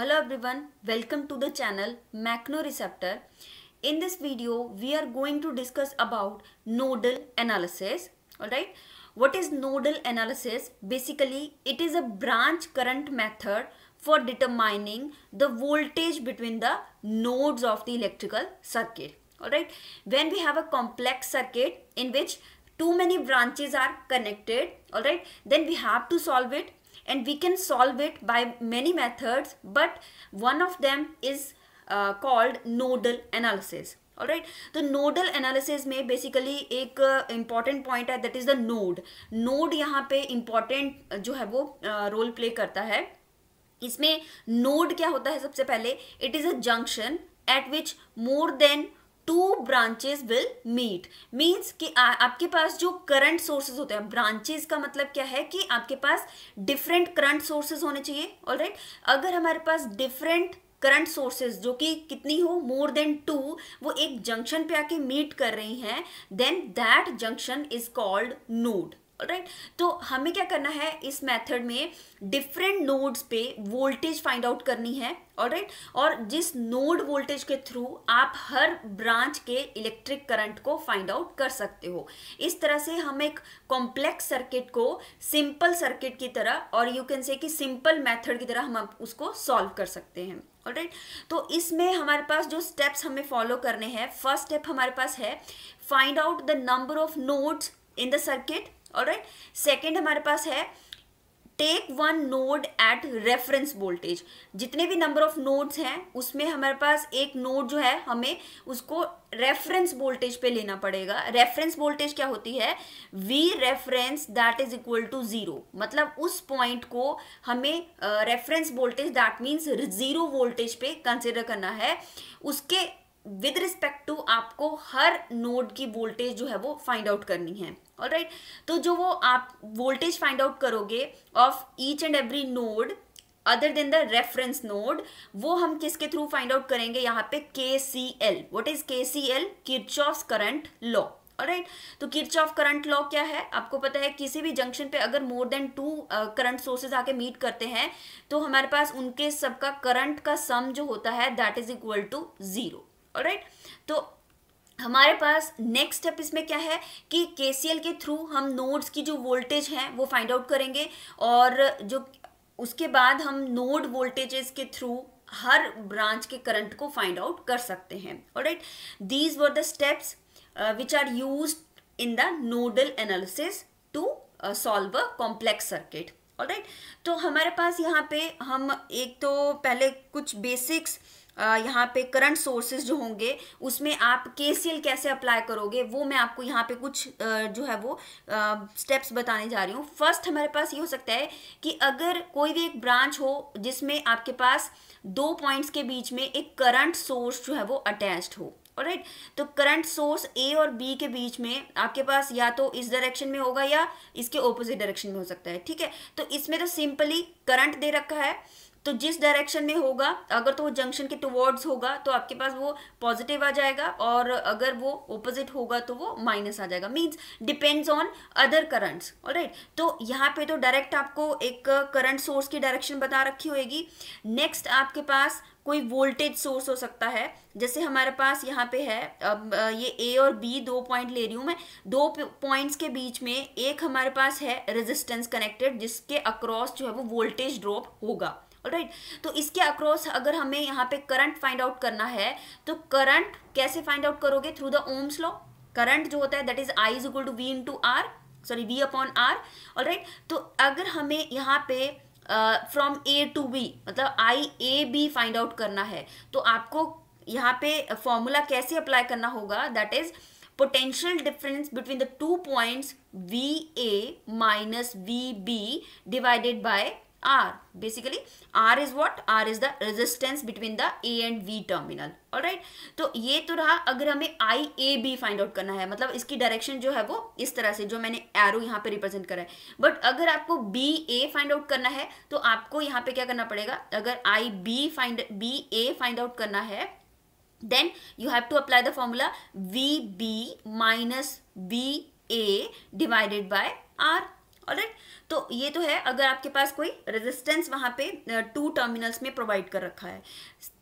Hello everyone, welcome to the channel Macnoreceptor. In this video, we are going to discuss about nodal analysis. Alright, what is nodal analysis? Basically, it is a branch current method for determining the voltage between the nodes of the electrical circuit. Alright, when we have a complex circuit in which too many branches are connected, alright, then we have to solve it and we can solve it by many methods but one of them is uh, called nodal analysis alright तो nodal analysis में basically एक important uh, point है that is the node node यहाँ पे important uh, जो है वो role uh, play करता है इसमें नोड क्या होता है सबसे पहले it is a junction at which more than two branches will meet means कि आ, आपके पास जो करंट सोर्सेज होते हैं ब्रांचेस का मतलब क्या है कि आपके पास डिफरेंट करंट सोर्सेज होने चाहिए ऑल right? अगर हमारे पास डिफरेंट करंट सोर्सेज जो कि कितनी हो मोर देन टू वो एक जंक्शन पे आके मीट कर रही हैं then that junction is called node right right? तो हमें क्या करना है इस मेथड में डिफरेंट नोड्स पे वोल्टेज फाइंड आउट करनी है और राइट और जिस नोड वोल्टेज के थ्रू आप हर ब्रांच के इलेक्ट्रिक करंट को फाइंड आउट कर सकते हो इस तरह से हम एक कॉम्प्लेक्स सर्किट को सिंपल सर्किट की तरह और यू कैन से कि सिंपल मेथड की तरह हम उसको सॉल्व कर सकते हैं राइट right? तो इसमें हमारे पास जो स्टेप्स हमें फॉलो करने हैं फर्स्ट स्टेप हमारे पास है find out the number of nodes in the circuit alright second हमारे पास है take one node at reference voltage जितने भी नंबर ऑफ नोड्स हैं उसमें हमारे पास एक नोड जो है हमें उसको रेफरेंस वोल्टेज पे लेना पड़ेगा रेफरेंस वोल्टेज क्या होती है V reference that is equal to zero मतलब उस पॉइंट को हमें reference voltage that means zero voltage पे कंसिडर करना है उसके विद रिस्पेक्ट टू आपको हर नोड की वोल्टेज जो है वो फाइंड आउट करनी है ऑल राइट तो जो वो आप वोल्टेज फाइंड आउट करोगे of each and every node other than the reference node वो हम किसके थ्रू फाइंड आउट करेंगे यहाँ पे के C L what is K C L Kirchhoff current law right तो किर्च ऑफ करंट लॉ क्या है आपको पता है किसी भी जंक्शन पे अगर more than two current sources आके मीट करते हैं तो हमारे पास उनके सबका करंट का सम जो होता है that is equal to zero right तो हमारे पास नेक्स्ट स्टेप इसमें क्या है कि के के थ्रू हम नोड्स की जो वोल्टेज है वो फाइंड आउट करेंगे और जो उसके बाद हम नोड वोल्टेजेस के थ्रू हर ब्रांच के करंट को फाइंड आउट कर सकते हैं right these were the steps which are use in the nodal analysis to solve a complex circuit alright तो हमारे पास यहाँ पे हम एक तो पहले कुछ बेसिक्स uh, यहाँ पे करंट सोर्सेज जो होंगे उसमें आप के कैसे अप्लाई करोगे वो मैं आपको यहाँ पे कुछ जो है वो स्टेप्स बताने जा रही हूँ फर्स्ट हमारे पास ये हो सकता है कि अगर कोई भी एक ब्रांच हो जिसमें आपके पास दो पॉइंट्स के बीच में एक करंट सोर्स जो है वो अटैच्ड हो राइट तो करंट सोर्स ए और बी के बीच में आपके पास या तो इस डायरेक्शन में होगा या इसके ऑपोजिट डायरेक्शन में हो सकता है ठीक है तो इसमें तो सिंपली करंट दे रखा है तो जिस डायरेक्शन में होगा अगर तो वो जंक्शन के टुवर्ड्स होगा तो आपके पास वो पॉजिटिव आ जाएगा और अगर वो ओपोजिट होगा तो वो माइनस आ जाएगा means depends on other currents alright तो यहाँ पे तो डायरेक्ट आपको एक करंट सोर्स की डायरेक्शन बता रखी होगी नेक्स्ट आपके पास कोई वोल्टेज सोर्स हो सकता है जैसे हमारे पास यहाँ पे है अब ये ए और बी दो पॉइंट ले रही हूँ मैं दो पॉइंट्स के बीच में एक हमारे पास है रेजिस्टेंस कनेक्टेड जिसके अक्रॉस जो है वो वोल्टेज ड्रॉप होगा राइट तो इसके अक्रॉस अगर हमें यहाँ पे करंट फाइंड आउट करना है तो करंट कैसे फाइंड आउट करोगे through the Ohm's law current जो होता है that is I is equal to V into R sorry V upon R और ऑल तो अगर हमें यहाँ पे फ्रॉम ए टू बी मतलब I A B find out करना है तो आपको यहाँ पे फॉर्मूला कैसे अप्लाई करना होगा that is potential difference between the two points V A minus V B divided by R. Basically, R is what? R is the resistance between the A and V terminal. Alright. तो ये तो रहा अगर हमें I A B find out करना है मतलब इसकी direction जो है वो इस तरह से जो मैंने arrow यहाँ पे represent करा है but अगर आपको B A फाइंड आउट करना है तो आपको यहाँ पे क्या करना पड़ेगा अगर I B find B A find out करना है then you have to apply the formula VB minus VA divided by R alright तो ये तो है अगर आपके पास कोई रेजिस्टेंस वहाँ पे टू टर्मिनल्स में प्रोवाइड कर रखा है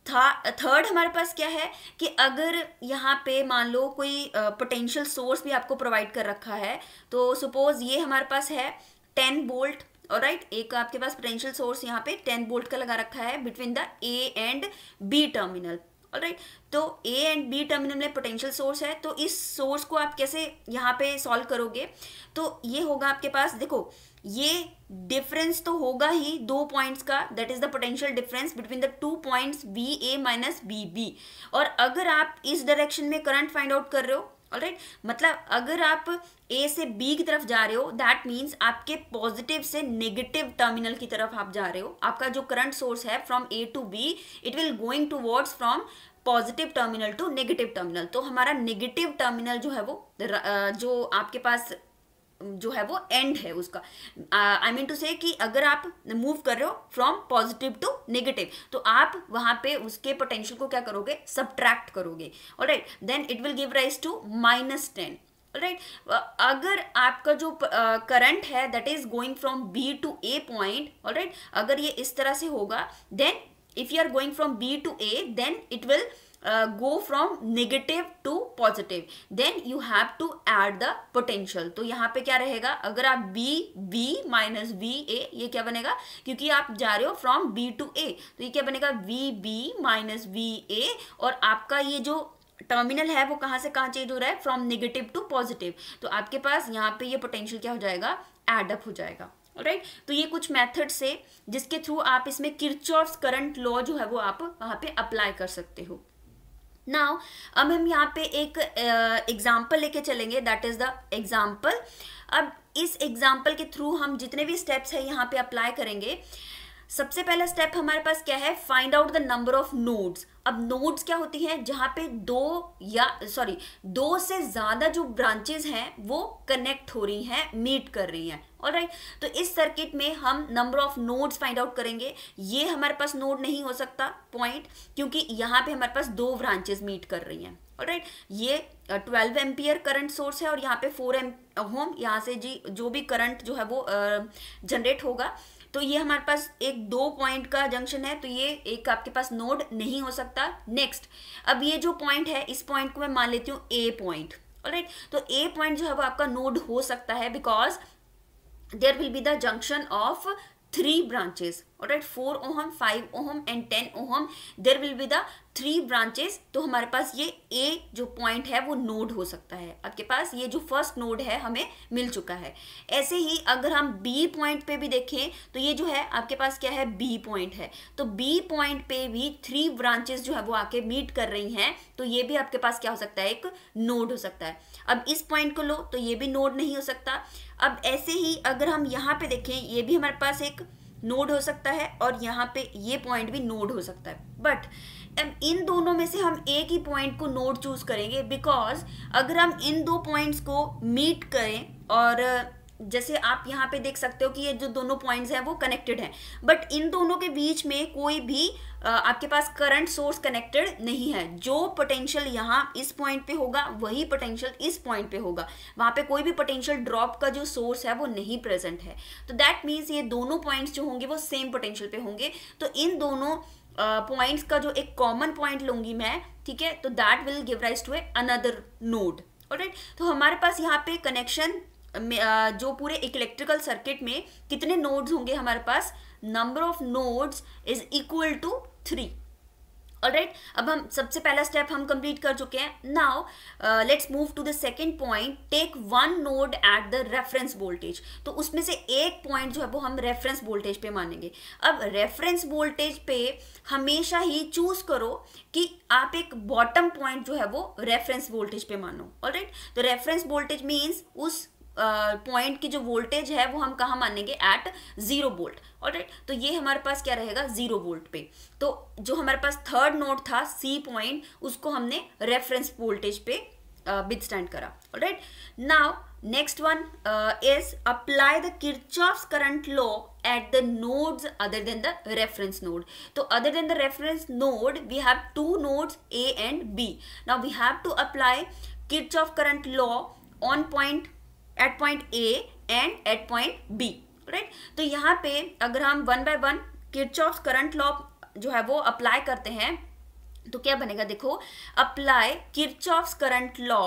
थर्ड हमारे पास क्या है कि अगर यहाँ पे मान लो कोई पोटेंशियल सोर्स भी आपको प्रोवाइड कर रखा है तो सपोज ये हमारे पास है टेन बोल्ट और राइट right, एक आपके पास पोटेंशियल सोर्स यहाँ पे टेन बोल्ट का लगा रखा है between the A and B terminal right तो ए एंड बी टर्मिनल में पोटेंशियल सोर्स है तो इस सोर्स को आप कैसे यहाँ पे सॉल्व करोगे तो ये होगा आपके पास देखो ये डिफरेंस तो होगा ही दो पॉइंट्स का that is the potential difference between the two points V A minus B B और अगर आप इस डायरेक्शन में करंट फाइंड आउट कर रहे हो ऑलराइट right? मतलब अगर आप ए से बी की तरफ जा रहे हो दैट मीन्स आपके पॉजिटिव से नेगेटिव टर्मिनल की तरफ आप जा रहे हो आपका जो करंट सोर्स है from A to B it will going towards from positive terminal to negative terminal तो हमारा नेगेटिव टर्मिनल जो है वो जो आपके पास जो है वो एंड है उसका आई मीन टू से कि अगर आप मूव कर रहे हो फ्रॉम पॉजिटिव टू नेगेटिव तो आप वहां पे उसके पोटेंशियल को क्या करोगे सब्ट्रैक्ट करोगे और right then it will give rise to minus ten right अगर आपका जो करंट है that is going from B to A point right अगर ये इस तरह से होगा then if you are going from B to A then it will uh, go from negative to positive then you have to add the potential तो यहाँ पे क्या रहेगा अगर आप b b minus V A ये क्या बनेगा क्योंकि आप जा रहे हो फ्रॉम b टू a तो ये क्या बनेगा v b minus V A और आपका ये जो टर्मिनल है वो कहाँ से कहाँ चेंज हो रहा है फ्रॉम नेगेटिव टू पॉजिटिव तो आपके पास यहाँ पे ये पोटेंशियल क्या हो जाएगा एडअप हो जाएगा राइट right? तो ये कुछ मेथड्स है जिसके थ्रू आप इसमें किरचॉफ्स करंट लॉ जो है वो आप वहाँ पे अप्लाई कर सकते हो नाउ अब हम यहाँ पे एक एग्जाम्पल uh, लेके चलेंगे दैट इज द एग्जाम्पल अब इस एग्जाम्पल के थ्रू हम जितने भी स्टेप्स है यहाँ पे अप्लाई करेंगे सबसे पहला स्टेप हमारे पास क्या है find out the number of nodes अब नोड्स क्या होती हैं जहाँ पे दो या सॉरी दो से ज़्यादा जो ब्रांचेस हैं वो कनेक्ट हो रही हैं मीट कर रही हैं और राइट तो इस सर्किट में हम number of nodes find out करेंगे ये हमारे पास नोड नहीं हो सकता पॉइंट क्योंकि यहाँ पे हमारे पास दो ब्रांचेस मीट कर रही हैं और राइट ये ट्वेल्व एम्पियर करंट सोर्स है और यहाँ पे फोर एम होम यहाँ से जी जो भी करंट जो है वो जनरेट uh, होगा तो ये हमारे पास एक दो पॉइंट का जंक्शन है तो ये एक आपके पास नोड नहीं हो सकता नेक्स्ट अब ये जो पॉइंट है इस पॉइंट को मैं मान लेती हूँ ए पॉइंट राइट तो ए पॉइंट जो है वो आपका नोड हो सकता है because there will be the junction of three branches right four ohm five ohm and ten ohm there will be the three branches तो हमारे पास ये ए जो पॉइंट है वो नोड हो सकता है आपके पास ये जो फर्स्ट नोड है हमें मिल चुका है ऐसे ही अगर हम बी पॉइंट पे भी देखें तो ये जो है आपके पास क्या है बी पॉइंट है तो बी पॉइंट पे भी थ्री ब्रांचेस जो है वो आके मीट कर रही हैं तो ये भी आपके पास क्या हो सकता है एक नोड हो सकता है अब इस पॉइंट को लो तो ये भी नोड नहीं हो सकता अब ऐसे ही अगर हम यहाँ पे देखें ये भी हमारे पास एक नोड हो सकता है और यहाँ पे ये पॉइंट भी नोड हो सकता है बट इन दोनों में से हम एक ही पॉइंट को नोड चूज करेंगे बिकॉज अगर हम इन दो पॉइंट्स को मीट करें और जैसे आप यहाँ पे देख सकते हो कि ये जो दोनों पॉइंट्स हैं वो कनेक्टेड हैं बट इन दोनों के बीच में कोई भी आपके पास करंट सोर्स कनेक्टेड नहीं है जो पोटेंशियल यहाँ इस पॉइंट पे होगा वही पोटेंशियल इस पॉइंट पे होगा वहाँ पे कोई भी पोटेंशियल ड्रॉप का जो सोर्स है वो नहीं प्रेजेंट है तो दैट मीन्स ये दोनों पॉइंट्स जो होंगे वो सेम पोटेंशियल पे होंगे तो इन दोनों पॉइंट्स uh, का जो एक कॉमन पॉइंट लूंगी मैं ठीक है तो that will give rise to a another node तो हमारे पास यहाँ पे कनेक्शन जो पूरे इलेक्ट्रिकल सर्किट में कितने नोड्स होंगे हमारे पास number of nodes is equal to three alright right अब हम सबसे पहला स्टेप हम कंप्लीट कर चुके हैं now let's move to the second point take one node at the reference voltage तो उसमें से एक पॉइंट जो है वो हम रेफरेंस वोल्टेज पे मानेंगे अब रेफरेंस वोल्टेज पे हमेशा ही चूज करो कि आप एक बॉटम पॉइंट जो है वो रेफरेंस वोल्टेज पे मानो ऑल राइट तो रेफरेंस वोल्टेज मीन्स उस पॉइंट की जो वोल्टेज है वो हम कहाँ मानेंगे एट जीरो वोल्ट राइट तो ये हमारे पास क्या रहेगा जीरो वोल्ट पे तो जो हमारे पास थर्ड नोट था सी पॉइंट उसको हमने रेफरेंस वोल्टेज पे बिथ स्टैंड करा right now next one is apply the of current law at the nodes other than the reference node तो other than the reference node we have two nodes A and B now we have to apply Kirchhoff current law on point at point A and at point B right तो यहाँ पे अगर हम one by one Kirchhoff current law जो है वो apply करते हैं तो क्या बनेगा देखो apply Kirchhoff's current law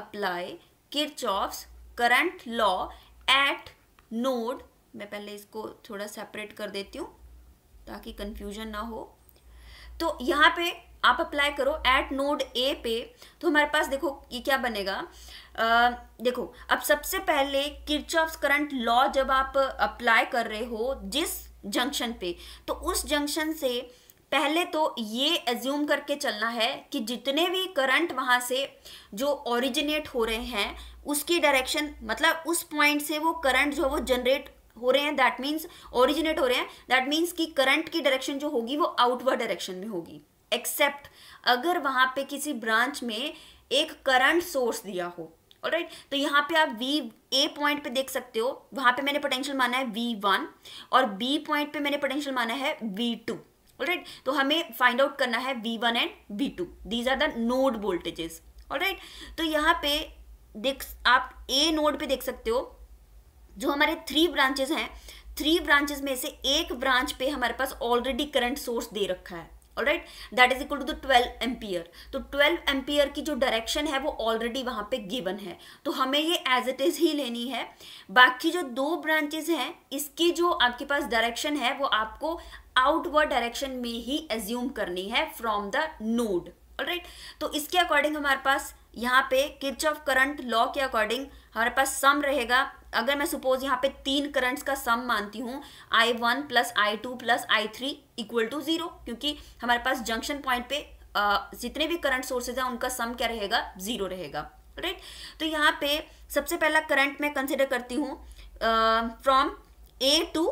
apply Kirchhoff's current law at node मैं पहले इसको थोड़ा सेपरेट कर देती हूँ ताकि कन्फ्यूजन ना हो तो यहाँ पे आप अप्लाई करो एट नोड ए पे तो हमारे पास देखो ये क्या बनेगा देखो अब सबसे पहले किरचॉफ्स करंट लॉ जब आप अप्लाई कर रहे हो जिस जंक्शन पे तो उस जंक्शन से पहले तो ये एज्यूम करके चलना है कि जितने भी करंट वहाँ से जो ओरिजिनेट हो रहे हैं उसकी डायरेक्शन मतलब उस पॉइंट से वो करंट जो है वो जनरेट हो रहे हैं दैट मीन्स ओरिजिनेट हो रहे हैं दैट मीन्स कि करंट की डायरेक्शन जो होगी वो आउटवर्ड डायरेक्शन में होगी एक्सेप्ट अगर वहाँ पे किसी ब्रांच में एक करंट सोर्स दिया हो राइट right? तो यहाँ पे आप वी ए पॉइंट पे देख सकते हो वहाँ पे मैंने पोटेंशियल माना है वी वन और बी पॉइंट पे मैंने पोटेंशियल माना है वी टू राइट तो हमें फाइंड आउट करना है V one and V two these are the node voltages right तो यहाँ पे देख आप ए नोड पे देख सकते हो जो हमारे थ्री ब्रांचेज हैं थ्री ब्रांचेज में से एक ब्रांच पे हमारे पास ऑलरेडी करंट सोर्स दे रखा है alright that is equal to the twelve ampere तो ट्वेल्व एम्पियर की जो डायरेक्शन है वो ऑलरेडी वहां पे गिवन है तो हमें ये एज इट इज़ ही लेनी है बाकी जो दो ब्रांचेस हैं इसकी जो आपके पास डायरेक्शन है वो आपको आउटवर्ड डायरेक्शन में ही एज्यूम करनी है फ्रॉम द नोड ऑलराइट तो इसके अकॉर्डिंग हमारे पास यहाँ पे किच ऑफ करंट लॉ के अकॉर्डिंग हमारे पास सम रहेगा अगर मैं सपोज यहाँ पे तीन करंट्स का सम मानती हूँ I one plus I two plus I three equal to zero क्योंकि हमारे पास जंक्शन पॉइंट पे जितने भी करंट सोर्सेज हैं उनका सम क्या रहेगा जीरो रहेगा राइट तो यहाँ पे सबसे पहला करंट मैं कंसिडर करती हूँ from A to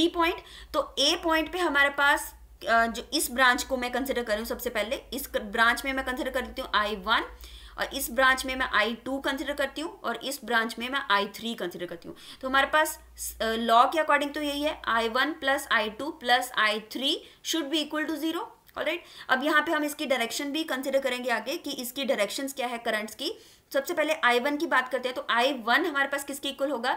B point तो ए पॉइंट पे हमारे पास जो इस ब्रांच को मैं कंसिडर कर रही हूँ सबसे पहले इस ब्रांच में मैं कंसिडर कर देती हूँ आई वन और इस ब्रांच में मैं आई टू कंसिडर करती हूँ और इस ब्रांच में मैं आई थ्री कंसिडर करती हूँ तो हमारे पास लॉ के अकॉर्डिंग तो यही है I one plus I two plus I three should be equal to zero alright अब यहाँ पे हम इसकी डायरेक्शन भी कंसिडर करेंगे आगे कि इसकी डायरेक्शन क्या है करंट्स की सबसे पहले आई वन की बात करते हैं तो आई वन हमारे पास किसके इक्वल होगा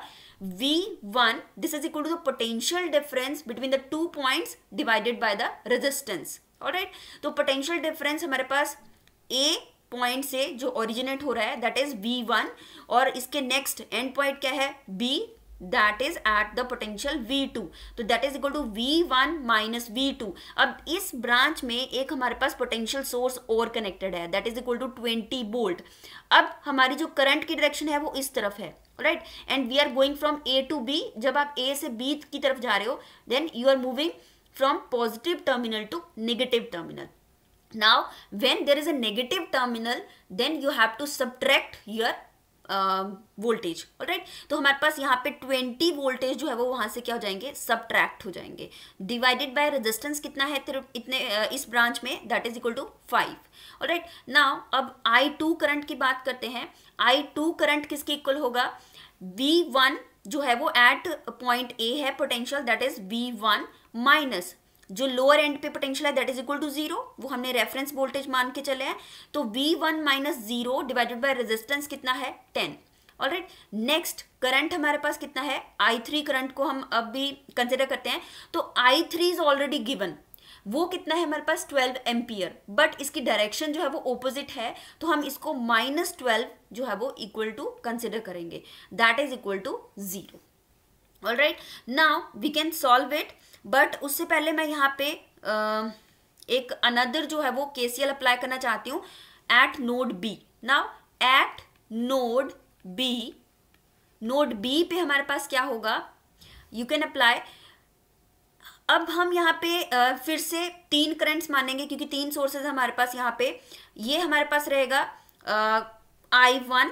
V one this is equal to the potential difference between the two points divided by the resistance alright तो पोटेंशियल डिफरेंस हमारे पास ए पॉइंट से जो ओरिजिनेट हो रहा है दैट इज वी वन और इसके नेक्स्ट एंड पॉइंट क्या है B that is at the potential V two तो that is equal to V one minus V two अब इस ब्रांच में एक हमारे पास पोटेंशियल सोर्स और कनेक्टेड है that is equal to twenty volt अब हमारी जो करंट की डायरेक्शन है वो इस तरफ है right and we are going from A to B जब आप ए से बी की तरफ जा रहे हो then you are moving from positive terminal to negative terminal now when there is a negative terminal then you have to subtract your voltage uh, right right? तो हमारे पास यहाँ पे 20 वोल्टेज जो है वो वहां से क्या हो जाएंगे सब्ट्रैक्ट हो जाएंगे डिवाइडेड बाय रेजिस्टेंस कितना है इतने uh, इस ब्रांच में that is equal to five और राइट नाउ अब I2 करंट की बात करते हैं I2 करंट किसके इक्वल होगा V1 जो है वो एट पॉइंट ए है potential that is V one minus जो लोअर एंड पे पोटेंशियल है that is equal to zero वो हमने रेफरेंस वोल्टेज मान के चले हैं तो V one minus zero divided by resistance कितना है टेन ऑलराइट नेक्स्ट करंट हमारे पास कितना है आई थ्री करंट को हम अब भी कंसिडर करते हैं तो I three is already given वो कितना है हमारे पास 12 एम्पियर बट इसकी डायरेक्शन जो है वो ओपोजिट है तो हम इसको माइनस ट्वेल्व जो है वो इक्वल टू कंसिडर करेंगे that is equal to zero all right now we can solve it but उससे पहले मैं यहाँ पे uh, एक अनदर जो है वो एल अप्लाई करना चाहती हूँ at node B now at node B node B पे हमारे पास क्या होगा यू कैन अप्लाई अब हम यहाँ पे फिर से तीन करंट्स मानेंगे क्योंकि तीन सोर्सेज हमारे पास यहाँ पे ये हमारे पास रहेगा आई वन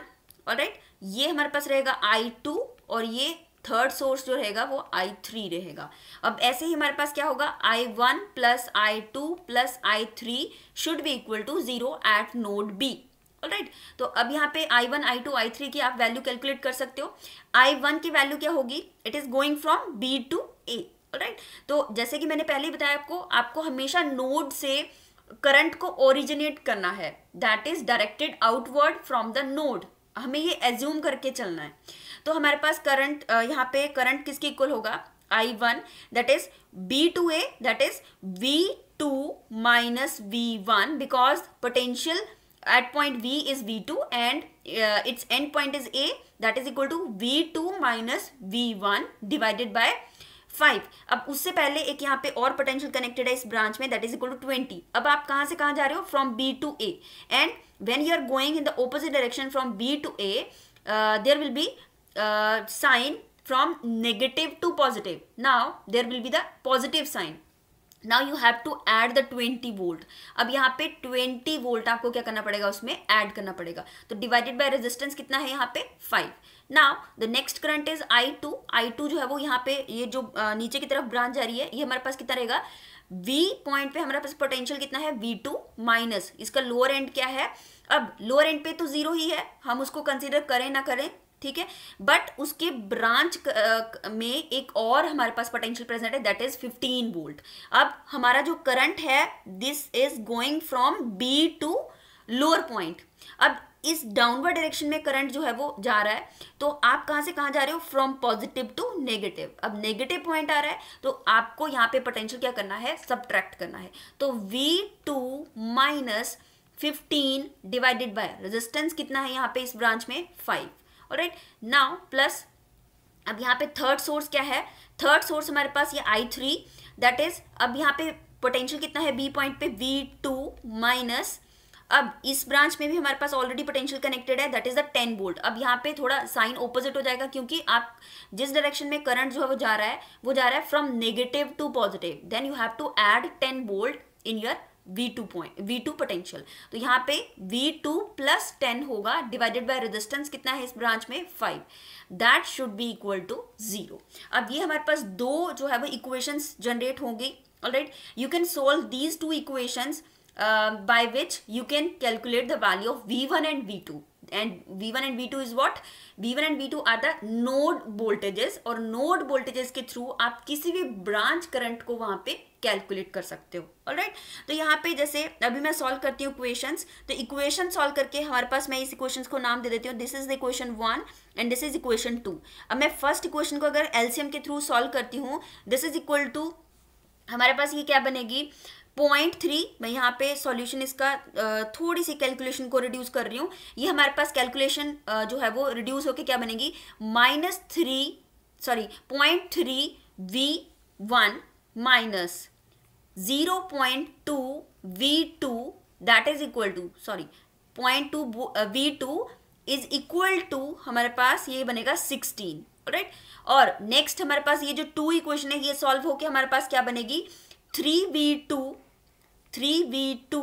ऑल राइट ये हमारे पास रहेगा आई टू और ये थर्ड सोर्स जो रहेगा वो आई थ्री रहेगा अब ऐसे ही हमारे पास क्या होगा I one plus I two plus I three should be equal to zero at node B right तो अब यहाँ पे I one I two I three की आप वैल्यू कैलकुलेट कर सकते हो आई वन की वैल्यू क्या होगी it is going from B to A right तो जैसे कि मैंने पहले ही बताया आपको आपको हमेशा नोड से करंट को ओरिजिनेट करना है that is directed outward from the node हमें ये एज्यूम करके चलना है तो हमारे पास करंट यहाँ पे करंट किसके इक्वल होगा I one that is B to A that is V two minus V one because potential at point V is V2 and and uh, its end point is A equal to V two minus V one divided by five अब उससे पहले एक यहाँ पे और potential connected है इस branch में that is equal to twenty अब आप कहाँ से कहाँ जा रहे हो from B to A and when you are going in the opposite direction from B to A there will be uh, sign from negative to positive. Now there will be the positive sign. Now you have to add the 20 volt अब यहाँ पे 20 volt आपको क्या करना पड़ेगा उसमें add करना पड़ेगा तो डिवाइडेड बाय रेजिस्टेंस कितना है यहाँ पे 5 now the next current is I two I two जो है वो यहाँ पे ये जो आ, uh, नीचे की तरफ ब्रांच जा रही है ये हमारे पास कितना रहेगा वी पॉइंट पे हमारे पास पोटेंशियल कितना है वी टू माइनस इसका लोअर एंड क्या है अब लोअर एंड पे तो जीरो ही है हम उसको कंसिडर करें ना करें ठीक है बट उसके ब्रांच में एक और हमारे पास पोटेंशियल प्रेजेंट है दैट इज 15 वोल्ट अब हमारा जो करंट है this is going from B to lower point अब इस डाउनवर्ड डायरेक्शन में करंट जो है वो जा रहा है तो आप कहाँ से कहाँ जा रहे हो फ्रॉम पॉजिटिव टू नेगेटिव अब नेगेटिव पॉइंट आ रहा है तो आपको यहाँ पे पोटेंशियल क्या करना है सब्ट्रैक्ट करना है तो V two minus fifteen divided by resistance कितना है यहाँ पे इस ब्रांच में फाइव राइट नाउ प्लस अब यहाँ पे थर्ड सोर्स क्या है थर्ड सोर्स हमारे पास ये आई थ्री दैट इज अब यहाँ पे पोटेंशियल कितना है बी पॉइंट पे वी टू माइनस अब इस ब्रांच में भी हमारे पास ऑलरेडी पोटेंशियल कनेक्टेड है that is the ten volt अब यहाँ पे थोड़ा साइन ऑपोजिट हो जाएगा क्योंकि आप जिस डायरेक्शन में करंट जो है वो जा रहा है वो जा रहा है from negative to positive then you have to add ten volt in your V two point V two potential तो यहाँ पे वी टू प्लस टेन होगा डिवाइडेड बाय रेजिस्टेंस कितना है इस ब्रांच में five that should be equal to zero अब ये हमारे पास दो जो है वो इक्वेशंस जनरेट होंगी alright you can solve these two equations by which you can calculate the value of V1 and V2 and V1 and V2 is what? V1 and V2 are the node voltages और node voltages के through आप किसी भी branch current को वहाँ पे calculate कर सकते हो ऑलराइट right? तो यहाँ पे जैसे अभी मैं सॉल्व करती हूँ इक्वेशंस तो इक्वेशन सॉल्व करके हमारे पास मैं इस इक्वेशंस को नाम दे देती हूँ this is the equation one and this is equation two अब मैं फर्स्ट इक्वेशन को अगर एलसीएम के थ्रू सॉल्व करती हूँ दिस इज इक्वल टू हमारे पास ये क्या बनेगी पॉइंट थ्री मैं यहाँ पे सॉल्यूशन इसका थोड़ी सी कैलकुलेशन को रिड्यूस कर रही हूँ ये हमारे पास कैलकुलेशन जो है वो रिड्यूस होके क्या बनेगी minus three sorry point three V one minus zero point two V two that is equal to sorry point two V two is equal to हमारे पास ये बनेगा सिक्सटीन राइट और नेक्स्ट हमारे पास ये जो टू इक्वेशन है ये सॉल्व होके हमारे पास क्या बनेगी three V two three V two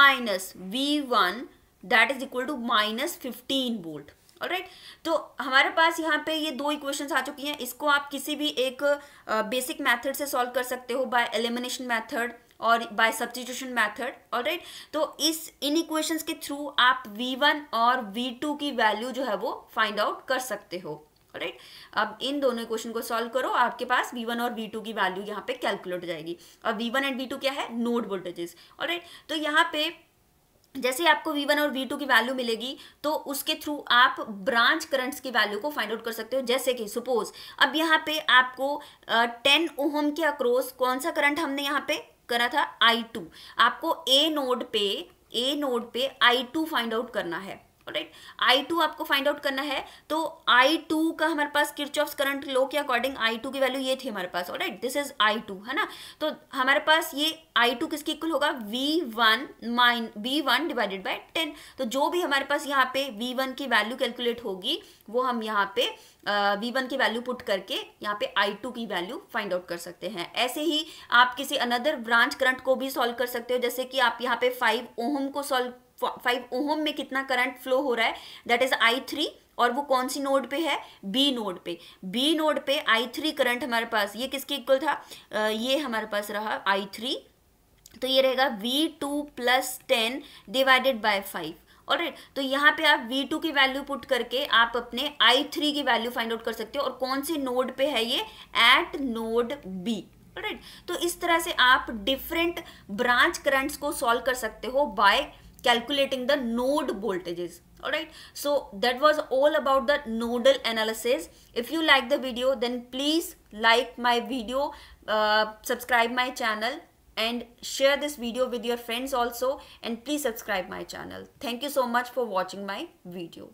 minus V one that is equal to minus fifteen volt right right? तो हमारे पास यहाँ पे ये दो इक्वेशंस आ चुकी हैं इसको आप किसी भी एक बेसिक uh, मेथड से सॉल्व कर सकते हो बाय एलिमिनेशन मेथड और बाय सब्सटीट्यूशन मेथड ऑलराइट तो इस इन इक्वेशंस के थ्रू आप वी वन और वी टू की वैल्यू जो है वो फाइंड आउट कर सकते हो राइट right? अब इन दोनों क्वेश्चन को सॉल्व करो आपके पास v1 और v2 की वैल्यू यहाँ पे कैलकुलेट हो जाएगी और v1 एंड v2 क्या है नोड वोल्टेजेस राइट तो यहाँ पे जैसे आपको V1 और V2 की वैल्यू मिलेगी तो उसके थ्रू आप ब्रांच करंट्स की वैल्यू को फाइंड आउट कर सकते हो जैसे कि सपोज अब यहाँ पे आपको टेन uh, ओहम के अक्रॉस कौन सा करंट हमने यहाँ पे करा था I2 आपको ए नोड पे ए नोड पे I2 फाइंड आउट करना है राइट आई टू आपको फाइंड आउट करना है तो आई टू का हमारे पास किर्च ऑफ करंट लो के अकॉर्डिंग आई टू की वैल्यू ये थी हमारे पास right this is I two है ना तो हमारे पास ये आई टू किसके इक्वल होगा V one minus V one divided by ten तो जो भी हमारे पास यहाँ पे वी वन की वैल्यू कैलकुलेट होगी वो हम यहाँ पे वी वन की वैल्यू पुट करके यहाँ पे आई टू की वैल्यू फाइंड आउट कर सकते हैं ऐसे ही आप किसी अनदर ब्रांच करंट को भी सॉल्व कर सकते हो जैसे कि आप यहाँ पे फाइव ओहम को सॉल्व फाइव ओहम में कितना करंट फ्लो हो रहा है दैट इज आई थ्री और वो कौन सी नोड पे है बी नोड पे बी नोड पे आई थ्री करंट हमारे पास ये किसके इक्वल था आ, ये हमारे पास रहा आई थ्री तो ये रहेगा V two plus ten divided by five और तो यहाँ पे आप V2 की वैल्यू पुट करके आप अपने I3 की वैल्यू फाइंड आउट कर सकते हो और कौन से नोड पे है ये एट नोड B राइट तो इस तरह से आप डिफरेंट ब्रांच करंट्स को सॉल्व कर सकते हो by calculating the node voltages alright so that was all about the nodal analysis if you like the video then please like my video uh, subscribe my channel and share this video with your friends also and please subscribe my channel thank you so much for watching my video